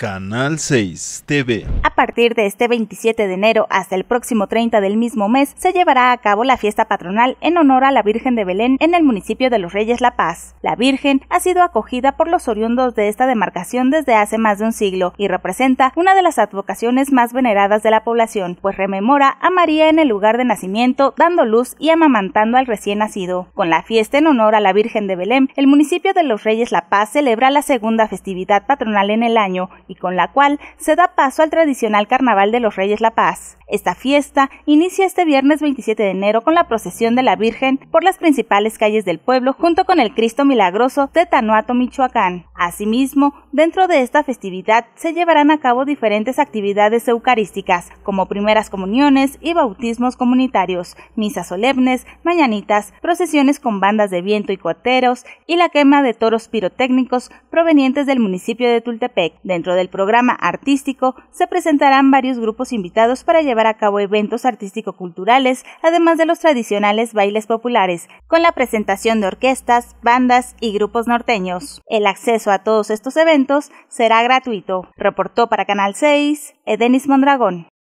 Canal 6 TV. A partir de este 27 de enero hasta el próximo 30 del mismo mes se llevará a cabo la fiesta patronal en honor a la Virgen de Belén en el municipio de Los Reyes La Paz. La Virgen ha sido acogida por los oriundos de esta demarcación desde hace más de un siglo y representa una de las advocaciones más veneradas de la población, pues rememora a María en el lugar de nacimiento, dando luz y amamantando al recién nacido. Con la fiesta en honor a la Virgen de Belén, el municipio de Los Reyes La Paz celebra la segunda festividad patronal en el año y con la cual se da paso al tradicional Carnaval de los Reyes La Paz. Esta fiesta inicia este viernes 27 de enero con la procesión de la Virgen por las principales calles del pueblo junto con el Cristo Milagroso de Tanuato, Michoacán. Asimismo, dentro de esta festividad se llevarán a cabo diferentes actividades eucarísticas, como primeras comuniones y bautismos comunitarios, misas solemnes, mañanitas, procesiones con bandas de viento y coteros y la quema de toros pirotécnicos provenientes del municipio de Tultepec. Dentro del programa artístico se presentarán varios grupos invitados para llevar a cabo eventos artístico-culturales, además de los tradicionales bailes populares, con la presentación de orquestas, bandas y grupos norteños. El acceso a todos estos eventos será gratuito, reportó para Canal 6 Edenis Mondragón.